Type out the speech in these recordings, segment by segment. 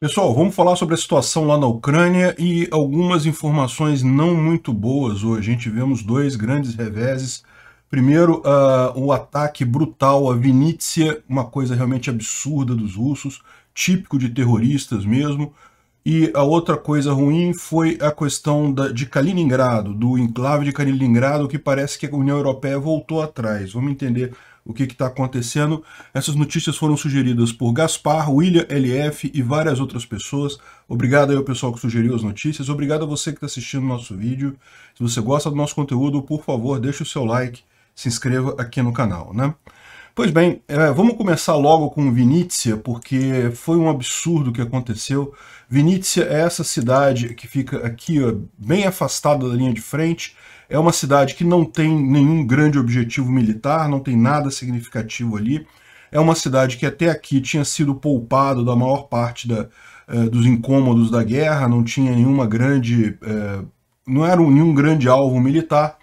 Pessoal, vamos falar sobre a situação lá na Ucrânia e algumas informações não muito boas hoje. A gente vemos dois grandes reveses. Primeiro, uh, o ataque brutal a Vinícius, uma coisa realmente absurda dos russos, típico de terroristas mesmo. E a outra coisa ruim foi a questão da, de Kaliningrado, do enclave de Kaliningrado, que parece que a União Europeia voltou atrás. Vamos entender o que está acontecendo. Essas notícias foram sugeridas por Gaspar, William LF e várias outras pessoas. Obrigado aí ao pessoal que sugeriu as notícias. Obrigado a você que está assistindo o nosso vídeo. Se você gosta do nosso conteúdo, por favor, deixe o seu like, se inscreva aqui no canal, né? Pois bem, é, vamos começar logo com Vinícius, porque foi um absurdo o que aconteceu. Vinícius é essa cidade que fica aqui, ó, bem afastada da linha de frente, é uma cidade que não tem nenhum grande objetivo militar, não tem nada significativo ali. É uma cidade que até aqui tinha sido poupada da maior parte da, eh, dos incômodos da guerra, não tinha nenhuma grande. Eh, não era um, nenhum grande alvo militar,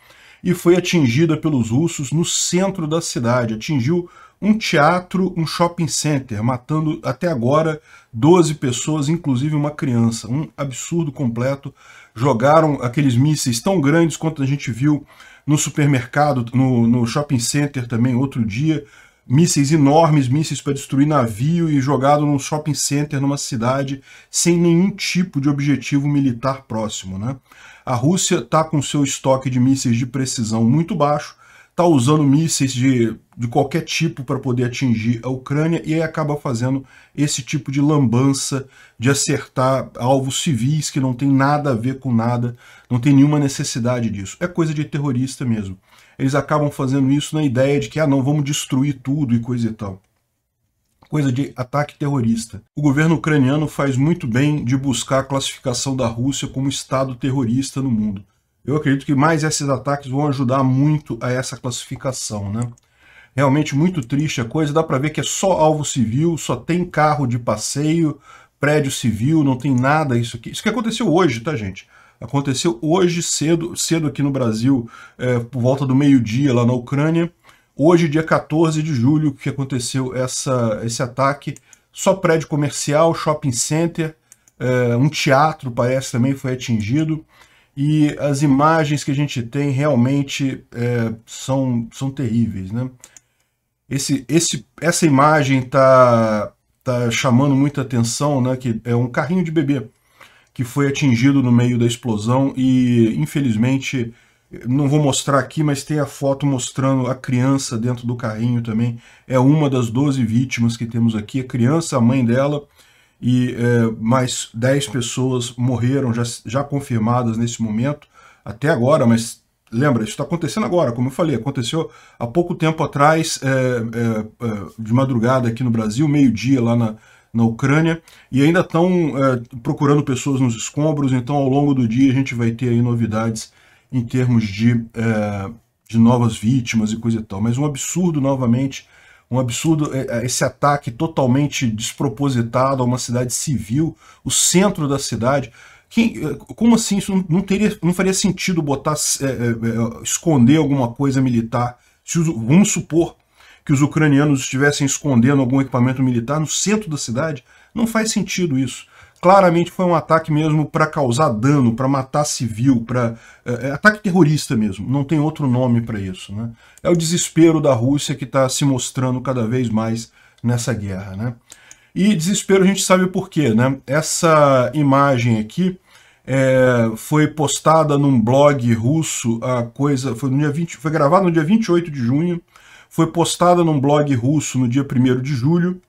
e foi atingida pelos russos no centro da cidade. Atingiu um teatro, um shopping center, matando até agora 12 pessoas, inclusive uma criança. Um absurdo completo. Jogaram aqueles mísseis tão grandes quanto a gente viu no supermercado, no, no shopping center também outro dia. Mísseis enormes, mísseis para destruir navio e jogado num shopping center, numa cidade, sem nenhum tipo de objetivo militar próximo. Né? A Rússia está com seu estoque de mísseis de precisão muito baixo, está usando mísseis de, de qualquer tipo para poder atingir a Ucrânia e aí acaba fazendo esse tipo de lambança de acertar alvos civis que não tem nada a ver com nada, não tem nenhuma necessidade disso. É coisa de terrorista mesmo. Eles acabam fazendo isso na ideia de que, ah, não, vamos destruir tudo e coisa e tal coisa de ataque terrorista. O governo ucraniano faz muito bem de buscar a classificação da Rússia como Estado terrorista no mundo. Eu acredito que mais esses ataques vão ajudar muito a essa classificação, né? Realmente muito triste a coisa, dá para ver que é só alvo civil, só tem carro de passeio, prédio civil, não tem nada isso aqui. Isso que aconteceu hoje, tá, gente? Aconteceu hoje cedo, cedo aqui no Brasil, é, por volta do meio-dia lá na Ucrânia. Hoje, dia 14 de julho, que aconteceu essa, esse ataque. Só prédio comercial, shopping center, é, um teatro parece também foi atingido e as imagens que a gente tem realmente é, são, são terríveis, né? Esse, esse, essa imagem tá, tá chamando muita atenção, né? Que é um carrinho de bebê que foi atingido no meio da explosão e, infelizmente, não vou mostrar aqui, mas tem a foto mostrando a criança dentro do carrinho também. É uma das 12 vítimas que temos aqui, a criança, a mãe dela e é, mais 10 pessoas morreram já, já confirmadas nesse momento, até agora, mas lembra, isso está acontecendo agora, como eu falei, aconteceu há pouco tempo atrás, é, é, é, de madrugada aqui no Brasil, meio-dia lá na, na Ucrânia, e ainda estão é, procurando pessoas nos escombros, então ao longo do dia a gente vai ter aí novidades em termos de, é, de novas vítimas e coisa e tal, mas um absurdo novamente um absurdo é, é, esse ataque totalmente despropositado a uma cidade civil, o centro da cidade. Quem, é, como assim? Isso não, teria, não faria sentido botar, é, é, esconder alguma coisa militar. Se os, vamos supor que os ucranianos estivessem escondendo algum equipamento militar no centro da cidade, não faz sentido isso claramente foi um ataque mesmo para causar dano, para matar civil, para é, é, ataque terrorista mesmo. Não tem outro nome para isso, né? É o desespero da Rússia que está se mostrando cada vez mais nessa guerra, né? E desespero a gente sabe por quê, né? Essa imagem aqui é, foi postada num blog russo, a coisa foi no dia 20, foi gravada no dia 28 de junho, foi postada num blog russo no dia 1 de julho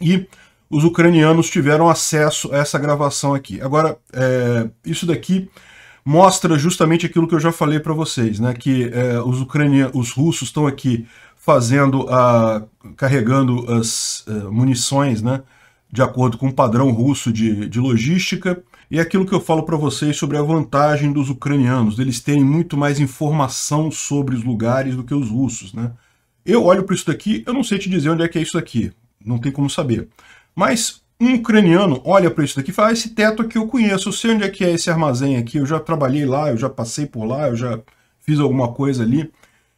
e os ucranianos tiveram acesso a essa gravação aqui. Agora, é, isso daqui mostra justamente aquilo que eu já falei para vocês, né? Que é, os ucranianos, os russos estão aqui fazendo a carregando as é, munições, né? De acordo com o padrão russo de, de logística. E é aquilo que eu falo para vocês sobre a vantagem dos ucranianos, deles terem muito mais informação sobre os lugares do que os russos, né? Eu olho para isso daqui, eu não sei te dizer onde é que é isso daqui, não tem como saber. Mas um ucraniano olha para isso daqui e fala, ah, esse teto aqui eu conheço, eu sei onde é que é esse armazém aqui, eu já trabalhei lá, eu já passei por lá, eu já fiz alguma coisa ali.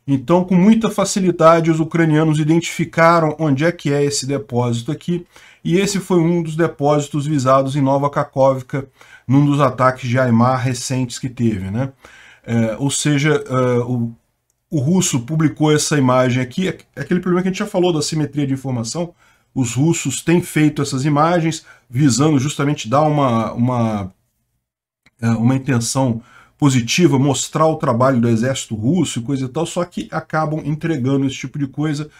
Então, com muita facilidade, os ucranianos identificaram onde é que é esse depósito aqui, e esse foi um dos depósitos visados em Nova Kakhovka, num dos ataques de Aimar recentes que teve. Né? É, ou seja, é, o, o russo publicou essa imagem aqui, é, é aquele problema que a gente já falou da simetria de informação, os russos têm feito essas imagens, visando justamente dar uma, uma, é, uma intenção positiva, mostrar o trabalho do exército russo e coisa e tal, só que acabam entregando esse tipo de coisa.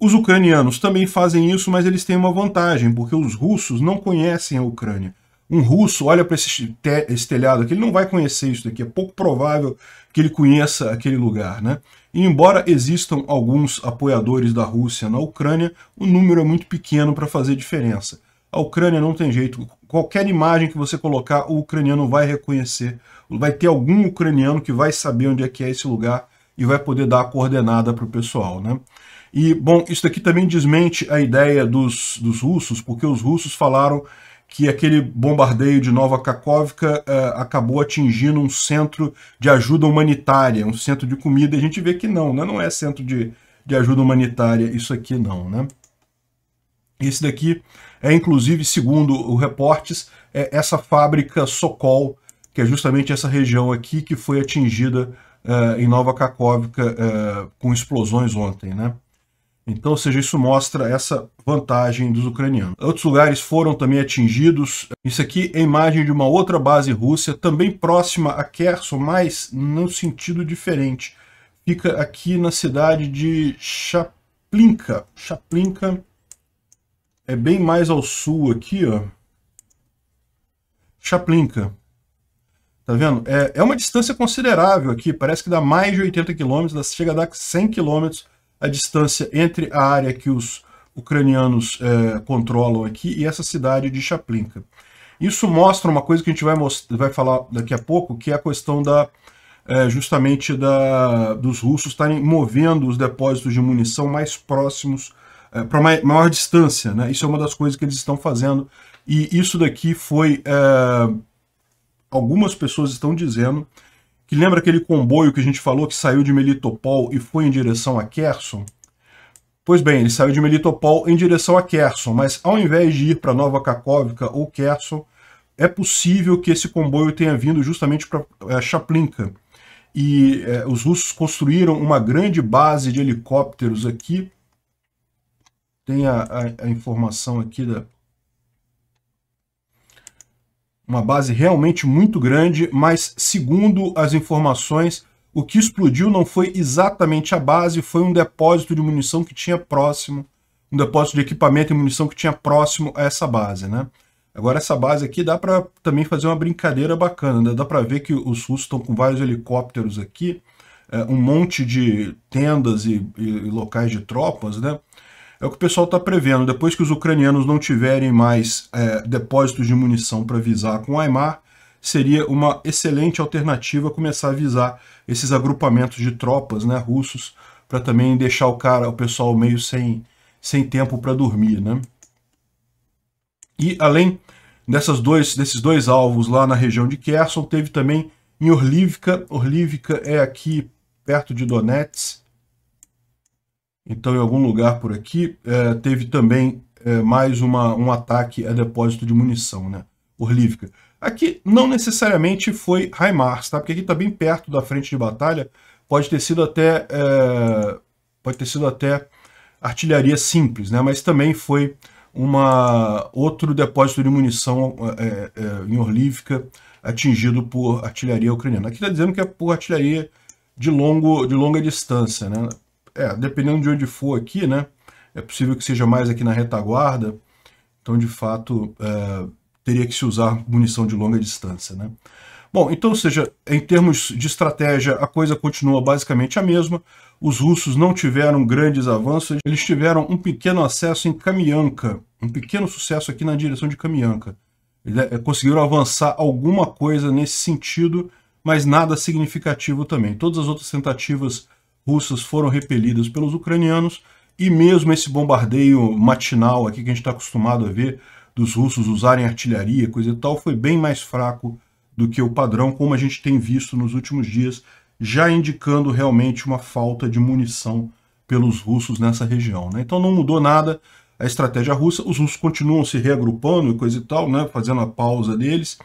Os ucranianos também fazem isso, mas eles têm uma vantagem, porque os russos não conhecem a Ucrânia. Um russo olha para esse, te esse telhado aqui, ele não vai conhecer isso daqui, é pouco provável que ele conheça aquele lugar. Né? E embora existam alguns apoiadores da Rússia na Ucrânia, o número é muito pequeno para fazer diferença. A Ucrânia não tem jeito. Qualquer imagem que você colocar, o ucraniano vai reconhecer. Vai ter algum ucraniano que vai saber onde é que é esse lugar e vai poder dar a coordenada para o pessoal. Né? E, bom, isso aqui também desmente a ideia dos, dos russos, porque os russos falaram que aquele bombardeio de Nova Kakhovka uh, eh, acabou atingindo um centro de ajuda humanitária, um centro de comida, a gente vê que não, né? não é centro de, de ajuda humanitária isso aqui não, né? Esse daqui é, inclusive, segundo o Reportes, é essa fábrica Sokol, que é justamente essa região aqui que foi atingida uh, em Nova Kakhovka uh, eh, com explosões ontem, né? Então, ou seja, isso mostra essa vantagem dos ucranianos. Outros lugares foram também atingidos. Isso aqui é imagem de uma outra base russa, também próxima a Kherson, mas num sentido diferente. Fica aqui na cidade de Chaplinka. Chaplinka é bem mais ao sul aqui, ó. Chaplinka. Tá vendo? É, é uma distância considerável aqui, parece que dá mais de 80 quilômetros, chega a dar 100 quilômetros a distância entre a área que os ucranianos é, controlam aqui e essa cidade de Chaplinka. Isso mostra uma coisa que a gente vai, vai falar daqui a pouco, que é a questão da é, justamente da, dos russos estarem movendo os depósitos de munição mais próximos, é, para maior, maior distância. Né? Isso é uma das coisas que eles estão fazendo. E isso daqui foi. É, algumas pessoas estão dizendo que lembra aquele comboio que a gente falou que saiu de Melitopol e foi em direção a Kherson? Pois bem, ele saiu de Melitopol em direção a Kherson, mas ao invés de ir para Nova Kakhovka ou Kherson, é possível que esse comboio tenha vindo justamente para é, Chaplinka. E é, os russos construíram uma grande base de helicópteros aqui. Tem a, a, a informação aqui da, uma base realmente muito grande, mas segundo as informações, o que explodiu não foi exatamente a base, foi um depósito de munição que tinha próximo, um depósito de equipamento e munição que tinha próximo a essa base, né? Agora essa base aqui dá para também fazer uma brincadeira bacana, né? dá para ver que os russos estão com vários helicópteros aqui, é, um monte de tendas e, e locais de tropas, né? É o que o pessoal está prevendo. Depois que os ucranianos não tiverem mais é, depósitos de munição para visar com o Aimar, seria uma excelente alternativa começar a visar esses agrupamentos de tropas né, russos para também deixar o cara, o pessoal meio sem, sem tempo para dormir. Né? E além dessas dois, desses dois alvos lá na região de Kherson, teve também em Orlivka. Orlivka é aqui perto de Donetsk, então, em algum lugar por aqui, é, teve também é, mais uma, um ataque a depósito de munição, né? Orlívica. Aqui não necessariamente foi Raimars, tá? Porque aqui está bem perto da frente de batalha. Pode ter sido até. É, pode ter sido até artilharia simples, né? Mas também foi uma outro depósito de munição é, é, é em Orlívica atingido por artilharia ucraniana. Aqui está dizendo que é por artilharia de longo de longa distância, né? É, dependendo de onde for aqui, né? É possível que seja mais aqui na retaguarda. Então, de fato, é, teria que se usar munição de longa distância, né? Bom, então, seja, em termos de estratégia, a coisa continua basicamente a mesma. Os russos não tiveram grandes avanços, eles tiveram um pequeno acesso em Kamianka, um pequeno sucesso aqui na direção de Kamianka. Eles é, conseguiram avançar alguma coisa nesse sentido, mas nada significativo também. Todas as outras tentativas russas foram repelidas pelos ucranianos, e mesmo esse bombardeio matinal aqui que a gente está acostumado a ver, dos russos usarem artilharia, coisa e tal, foi bem mais fraco do que o padrão, como a gente tem visto nos últimos dias, já indicando realmente uma falta de munição pelos russos nessa região. Né? Então não mudou nada a estratégia russa, os russos continuam se reagrupando e coisa e tal, né? fazendo a pausa deles,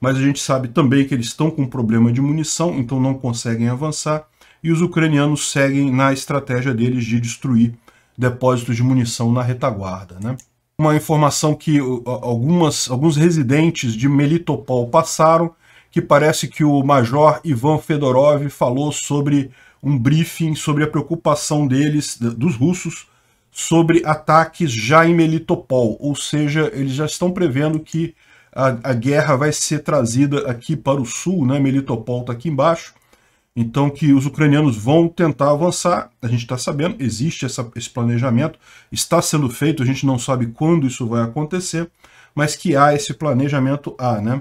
mas a gente sabe também que eles estão com problema de munição, então não conseguem avançar e os ucranianos seguem na estratégia deles de destruir depósitos de munição na retaguarda. Né? Uma informação que uh, uh, algumas, alguns residentes de Melitopol passaram, que parece que o major Ivan Fedorov falou sobre um briefing sobre a preocupação deles, dos russos, sobre ataques já em Melitopol, ou seja, eles já estão prevendo que a, a guerra vai ser trazida aqui para o sul, né? Melitopol está aqui embaixo, então, que os ucranianos vão tentar avançar, a gente está sabendo, existe essa, esse planejamento, está sendo feito, a gente não sabe quando isso vai acontecer, mas que há esse planejamento, há, né?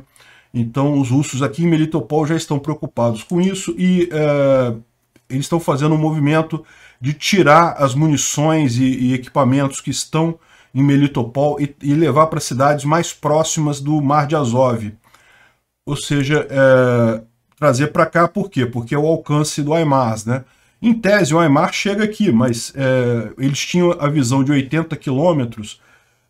Então, os russos aqui em Melitopol já estão preocupados com isso e é, eles estão fazendo um movimento de tirar as munições e, e equipamentos que estão em Melitopol e, e levar para cidades mais próximas do Mar de Azov. Ou seja, é, trazer para cá, por quê? Porque é o alcance do Aimars, né? Em tese, o Aimar chega aqui, mas é, eles tinham a visão de 80 quilômetros.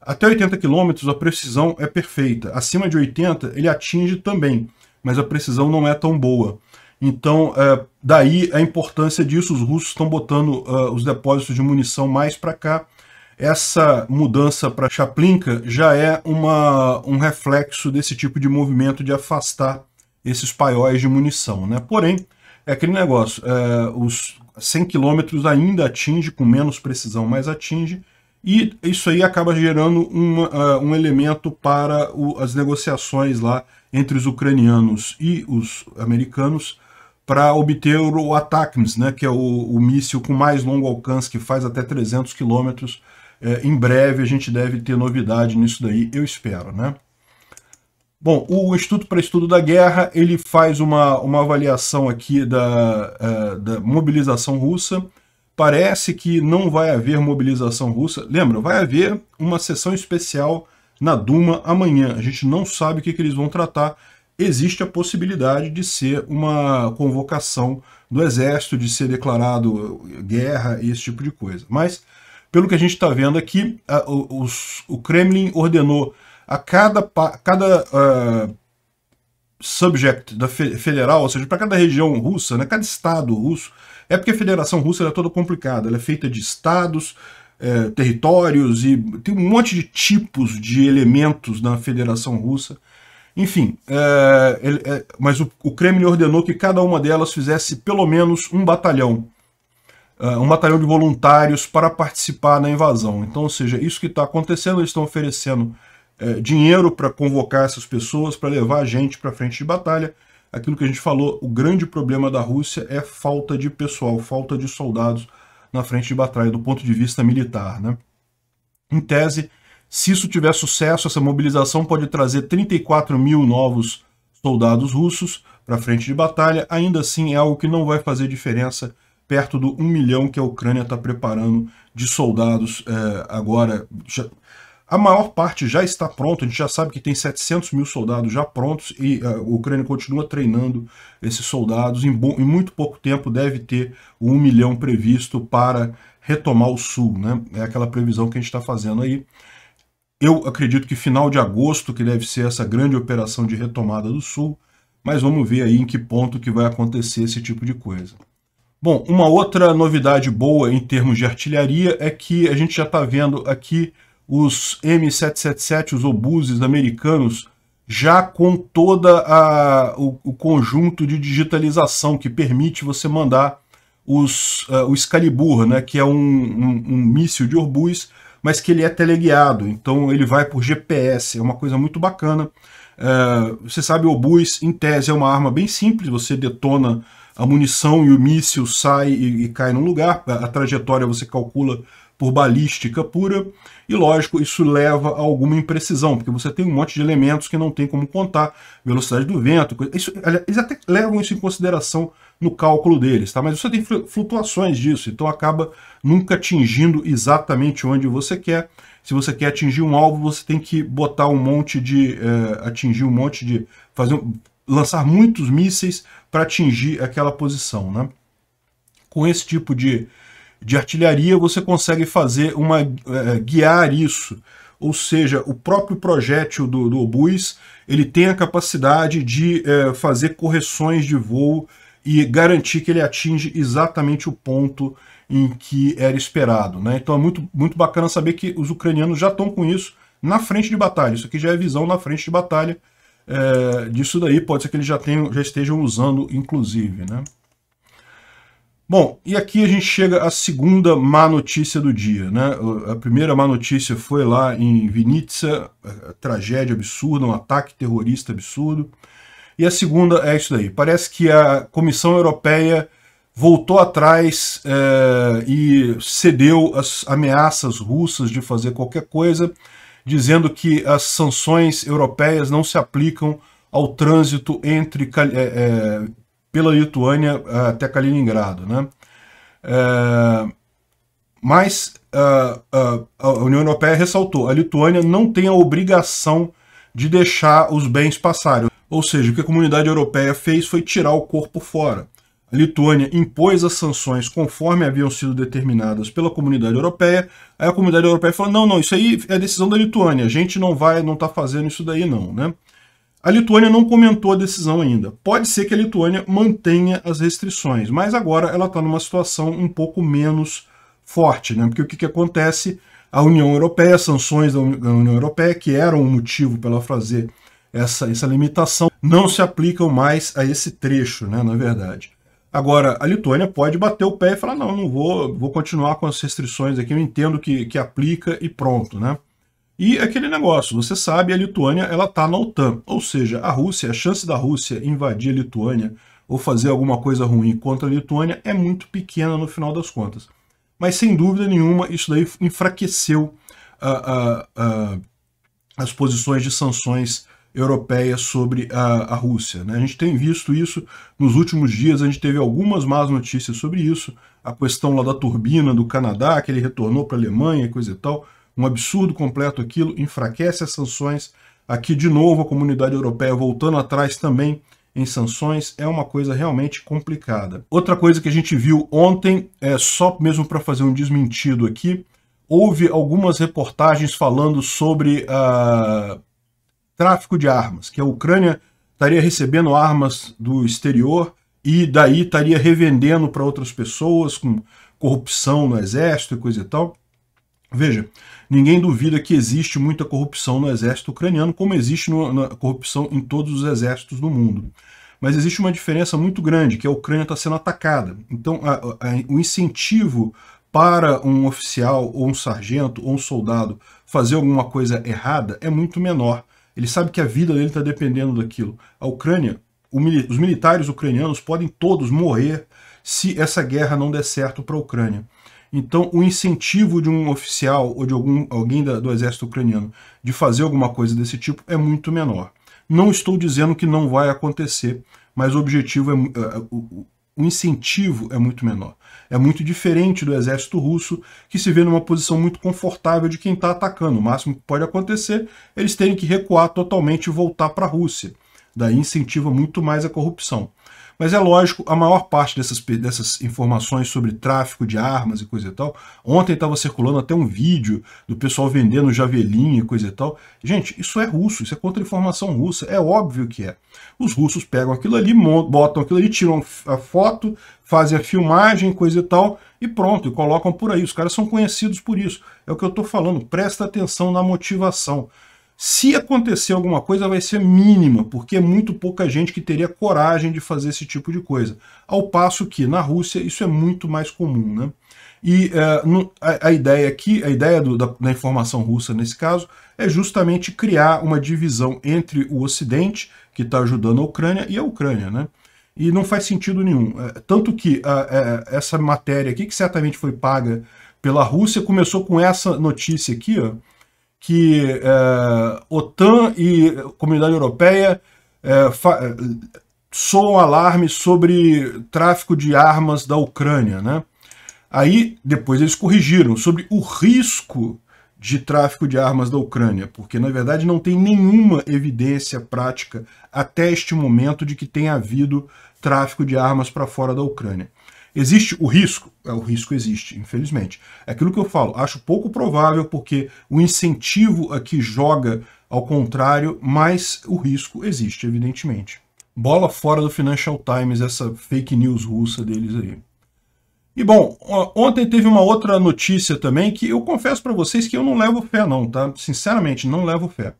Até 80 quilômetros a precisão é perfeita. Acima de 80 ele atinge também, mas a precisão não é tão boa. Então, é, daí a importância disso. Os russos estão botando uh, os depósitos de munição mais para cá. Essa mudança para Chaplinka já é uma, um reflexo desse tipo de movimento de afastar esses paióis de munição. Né? Porém, é aquele negócio, é, os 100 km ainda atinge, com menos precisão, mas atinge, e isso aí acaba gerando uma, uh, um elemento para o, as negociações lá entre os ucranianos e os americanos para obter o ATACMS, né, que é o, o, míssil com mais longo alcance, que faz até 300 quilômetros. É, em breve a gente deve ter novidade nisso daí, eu espero. Né? Bom, o Instituto para Estudo da Guerra ele faz uma, uma avaliação aqui da, uh, da mobilização russa. Parece que não vai haver mobilização russa. Lembra, vai haver uma sessão especial na Duma amanhã. A gente não sabe o que, que eles vão tratar. Existe a possibilidade de ser uma convocação do exército, de ser declarado guerra e esse tipo de coisa. Mas, pelo que a gente está vendo aqui, a, os, o Kremlin ordenou a cada, cada uh, subject da fe, federal, ou seja, para cada região russa, né, cada estado russo, é porque a federação russa é toda complicada, ela é feita de estados, eh, territórios e tem um monte de tipos de elementos na federação russa. Enfim, é, ele, é, mas o, o Kremlin ordenou que cada uma delas fizesse pelo menos um batalhão, uh, um batalhão de voluntários para participar da invasão. Então, ou seja, isso que está acontecendo, eles estão oferecendo é, dinheiro para convocar essas pessoas, para levar a gente para frente de batalha. Aquilo que a gente falou, o grande problema da Rússia é falta de pessoal, falta de soldados na frente de batalha, do ponto de vista militar. Né? Em tese, se isso tiver sucesso, essa mobilização pode trazer 34 mil novos soldados russos para a frente de batalha. Ainda assim, é algo que não vai fazer diferença perto do 1 milhão que a Ucrânia está preparando de soldados é, agora. Já, a maior parte já está pronta, a gente já sabe que tem 700 mil soldados já prontos e a eh, Ucrânia continua treinando esses soldados. Em, bom, em muito pouco tempo deve ter o 1 milhão previsto para retomar o sul. Né? É aquela previsão que a gente está fazendo aí. Eu acredito que final de agosto que deve ser essa grande operação de retomada do sul, mas vamos ver aí em que ponto que vai acontecer esse tipo de coisa. Bom, uma outra novidade boa em termos de artilharia é que a gente já está vendo aqui os M777, os obuses americanos, já com toda o, o, conjunto de digitalização que permite você mandar os, uh, o Excalibur, né, que é um, um, um míssil de obus, mas que ele é teleguiado, então ele vai por GPS, é uma coisa muito bacana. Uh, você sabe, o obus, em tese, é uma arma bem simples, você detona a munição e o míssil sai e, e cai num lugar, a, a trajetória você calcula por balística pura, e lógico, isso leva a alguma imprecisão, porque você tem um monte de elementos que não tem como contar, velocidade do vento, isso, eles até levam isso em consideração no cálculo deles, tá? mas você tem flutuações disso, então acaba nunca atingindo exatamente onde você quer, se você quer atingir um alvo, você tem que botar um monte de, eh, atingir um monte de, fazer, lançar muitos mísseis para atingir aquela posição, né? Com esse tipo de, de artilharia, você consegue fazer uma uh, guiar isso. Ou seja, o próprio projétil do, do obus ele tem a capacidade de eh, fazer correções de voo e garantir que ele atinge exatamente o ponto em que era esperado. Né? Então é muito, muito bacana saber que os ucranianos já estão com isso na frente de batalha. Isso aqui já é visão na frente de batalha é, disso daí. Pode ser que eles já, tenham, já estejam usando, inclusive. Né? Bom, e aqui a gente chega à segunda má notícia do dia. Né? A primeira má notícia foi lá em Vinitsa, tragédia absurda, um ataque terrorista absurdo. E a segunda é isso daí. Parece que a Comissão Europeia voltou atrás é, e cedeu às ameaças russas de fazer qualquer coisa, dizendo que as sanções europeias não se aplicam ao trânsito entre é, é pela Lituânia ah, até Kaliningrado. Né? É, mas ah, ah, a, a, União Europeia ressaltou: a Lituânia não tem a obrigação de deixar os bens passarem. Ou seja, o que a comunidade europeia fez foi tirar o corpo fora. A Lituânia impôs as sanções conforme haviam sido determinadas pela comunidade europeia. Aí a comunidade europeia falou: não, não, isso aí é decisão da Lituânia, a gente não vai, não está fazendo isso daí, não. Né? A Lituânia não comentou a decisão ainda. Pode ser que a Lituânia mantenha as restrições, mas agora ela está numa situação um pouco menos forte, né? Porque o que, que acontece? A União Europeia, as sanções da União Europeia, que eram o um motivo pela fazer essa, essa limitação, não se aplicam mais a esse trecho, né? Na verdade. Agora, a Lituânia pode bater o pé e falar: não, não vou, vou continuar com as restrições aqui, eu entendo que, que aplica e pronto, né? E aquele negócio, você sabe, a Lituânia ela está na OTAN, ou seja, a Rússia, a chance da Rússia invadir a Lituânia ou fazer alguma coisa ruim contra a Lituânia é muito pequena no final das contas. Mas sem dúvida nenhuma, isso daí enfraqueceu ah, ah, ah, as posições de sanções europeias sobre a, a Rússia. Né? A gente tem visto isso nos últimos dias, a gente teve algumas más notícias sobre isso, a questão lá da turbina do Canadá, que ele retornou para a Alemanha e coisa e tal um absurdo completo aquilo, enfraquece as sanções. Aqui, de novo, a comunidade europeia voltando atrás também em sanções é uma coisa realmente complicada. Outra coisa que a gente viu ontem, é só mesmo para fazer um desmentido aqui, houve algumas reportagens falando sobre uh, tráfico de armas, que a Ucrânia estaria recebendo armas do exterior e daí estaria revendendo para outras pessoas com corrupção no exército e coisa e tal. Veja, ninguém duvida que existe muita corrupção no exército ucraniano, como existe no, na corrupção em todos os exércitos do mundo. Mas existe uma diferença muito grande, que a Ucrânia está sendo atacada. Então, a, a, o incentivo para um oficial, ou um sargento, ou um soldado fazer alguma coisa errada é muito menor. Ele sabe que a vida dele está dependendo daquilo. A Ucrânia, os militares ucranianos podem todos morrer se essa guerra não der certo para a Ucrânia. Então, o incentivo de um oficial ou de algum, alguém da, do exército ucraniano de fazer alguma coisa desse tipo é muito menor. Não estou dizendo que não vai acontecer, mas o objetivo é. Uh, o, o incentivo é muito menor. É muito diferente do exército russo, que se vê numa posição muito confortável de quem está atacando. O máximo que pode acontecer é eles terem que recuar totalmente e voltar para a Rússia. Daí incentiva muito mais a corrupção. Mas é lógico, a maior parte dessas, dessas informações sobre tráfico de armas e coisa e tal, ontem estava circulando até um vídeo do pessoal vendendo javelin e coisa e tal. Gente, isso é russo, isso é contra-informação russa, é óbvio que é. Os russos pegam aquilo ali, botam aquilo ali, tiram a foto, fazem a filmagem, coisa e tal, e pronto, e colocam por aí. Os caras são conhecidos por isso. É o que eu estou falando, presta atenção na motivação. Se acontecer alguma coisa, vai ser mínima, porque é muito pouca gente que teria coragem de fazer esse tipo de coisa. Ao passo que, na Rússia, isso é muito mais comum. Né? E é, no, a, a, ideia aqui, a ideia do, da, da, informação russa nesse caso, é justamente criar uma divisão entre o Ocidente, que está ajudando a Ucrânia, e a Ucrânia. Né? E não faz sentido nenhum. É, tanto que a, a, é, essa matéria aqui, que certamente foi paga pela Rússia, começou com essa notícia aqui, ó, que é, OTAN e Comunidade Europeia é, é, soam alarme sobre tráfico de armas da Ucrânia. Né? Aí depois eles corrigiram sobre o risco de tráfico de armas da Ucrânia, porque na verdade não tem nenhuma evidência prática até este momento de que tenha havido tráfico de armas para fora da Ucrânia. Existe o risco? É, o risco existe, infelizmente. É aquilo que eu falo, acho pouco provável porque o incentivo aqui joga ao contrário, mas o risco existe, evidentemente. Bola fora do Financial Times, essa fake news russa deles aí. E bom, ontem teve uma outra notícia também que eu confesso para vocês que eu não levo fé não, tá? Sinceramente, não levo fé.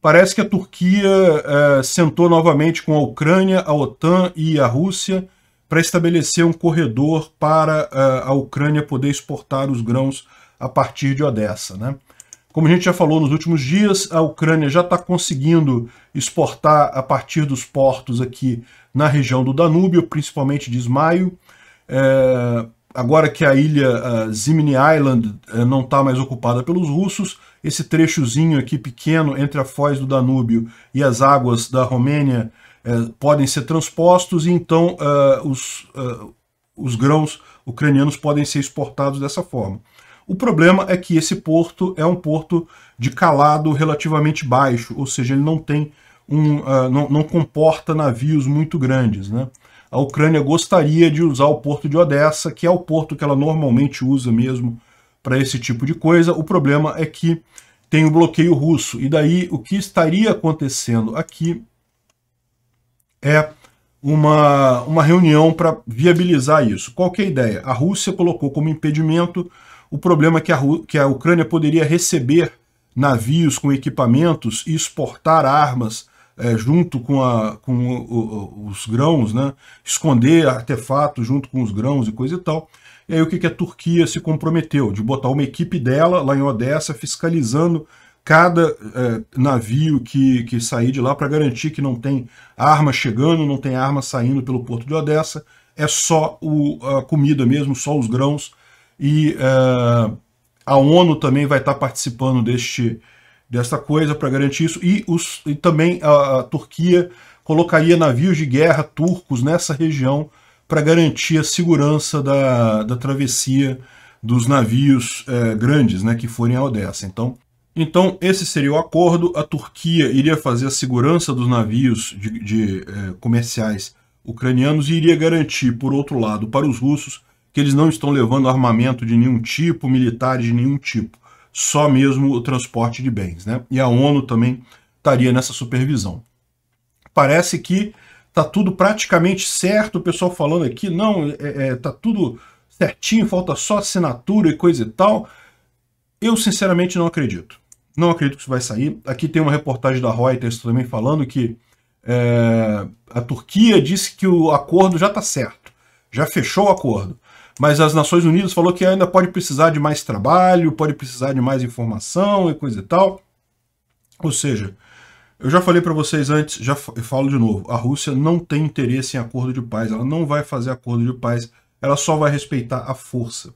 Parece que a Turquia eh, sentou novamente com a Ucrânia, a OTAN e a Rússia para estabelecer um corredor para eh, a Ucrânia poder exportar os grãos a partir de Odessa. Né? Como a gente já falou nos últimos dias, a Ucrânia já está conseguindo exportar a partir dos portos aqui na região do Danúbio, principalmente de Ismaio. É, eh, agora que a ilha uh, eh, Zimini Island uh, não está mais ocupada pelos russos, esse trechozinho aqui pequeno entre a foz do Danúbio e as águas da Romênia eh, podem ser transpostos e então eh, os, eh, os grãos ucranianos podem ser exportados dessa forma. O problema é que esse porto é um porto de calado relativamente baixo, ou seja, ele não tem um, uh, não, não, comporta navios muito grandes. Né? A Ucrânia gostaria de usar o porto de Odessa, que é o porto que ela normalmente usa mesmo para esse tipo de coisa. O problema é que tem o bloqueio russo. E daí o que estaria acontecendo aqui é uma, uma reunião para viabilizar isso. Qual que é a ideia? A Rússia colocou como impedimento o problema que a, que a Ucrânia poderia receber navios com equipamentos e exportar armas é, junto com, a, com o, o, os grãos, né? esconder artefatos junto com os grãos e coisa e tal. E aí o que, que a Turquia se comprometeu? De botar uma equipe dela lá em Odessa fiscalizando cada é, navio que, que sair de lá para garantir que não tem arma chegando, não tem arma saindo pelo porto de Odessa, é só o, a comida mesmo, só os grãos. E é, a ONU também vai estar tá participando deste, desta coisa para garantir isso. E, os, e também a, a Turquia colocaria navios de guerra turcos nessa região para garantir a segurança da, da travessia dos navios é, grandes né, que forem a Odessa. Então, então, esse seria o acordo. A Turquia iria fazer a segurança dos navios de, de eh, comerciais ucranianos e iria garantir, por outro lado, para os russos que eles não estão levando armamento de nenhum tipo, militares de nenhum tipo, só mesmo o transporte de bens. Né? E a ONU também estaria nessa supervisão. Parece que tá tudo praticamente certo, o pessoal falando aqui, não, é, é, tá tudo certinho, falta só assinatura e coisa e tal. Eu sinceramente não acredito. Não acredito que isso vai sair. Aqui tem uma reportagem da Reuters também falando que é, a Turquia disse que o acordo já está certo, já fechou o acordo. Mas as Nações Unidas falou que ainda pode precisar de mais trabalho, pode precisar de mais informação e coisa e tal. Ou seja, eu já falei para vocês antes, já falo de novo, a Rússia não tem interesse em acordo de paz, ela não vai fazer acordo de paz, ela só vai respeitar a força.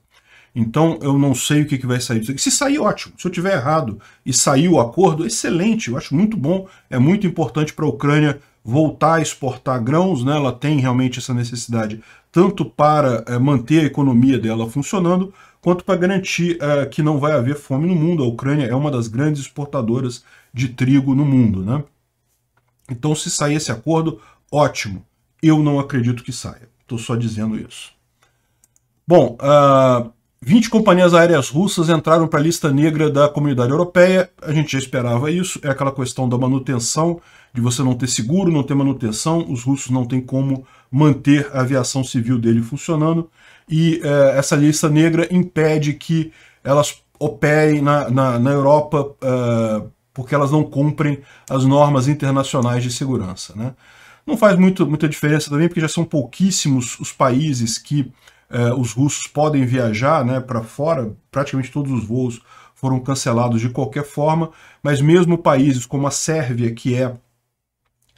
Então eu não sei o que, que vai sair disso aqui. Se sair, ótimo. Se eu tiver errado e sair o acordo, excelente. Eu acho muito bom. É muito importante para a Ucrânia voltar a exportar grãos. Né? Ela tem realmente essa necessidade, tanto para é, manter a economia dela funcionando, quanto para garantir é, que não vai haver fome no mundo. A Ucrânia é uma das grandes exportadoras de trigo no mundo. Né? Então, se sair esse acordo, ótimo. Eu não acredito que saia. Estou só dizendo isso. Bom, ah, 20 companhias aéreas russas entraram para a lista negra da comunidade europeia. A gente já esperava isso. É aquela questão da manutenção, de você não ter seguro, não ter manutenção. Os russos não têm como manter a aviação civil dele funcionando. E é, essa lista negra impede que elas operem na, na, na Europa é, porque elas não cumprem as normas internacionais de segurança. Né? Não faz muito, muita diferença também, porque já são pouquíssimos os países que eh, os russos podem viajar né, para fora, praticamente todos os voos foram cancelados de qualquer forma, mas mesmo países como a Sérvia, que é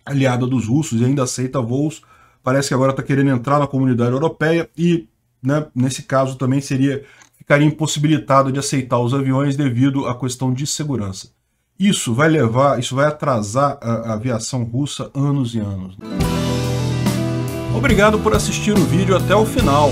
aliada dos russos e ainda aceita voos, parece que agora está querendo entrar na comunidade europeia e, né, nesse caso, também seria ficaria impossibilitado de aceitar os aviões devido à questão de segurança. Isso vai levar, isso vai atrasar a aviação russa anos e anos. Obrigado por assistir o vídeo até o final.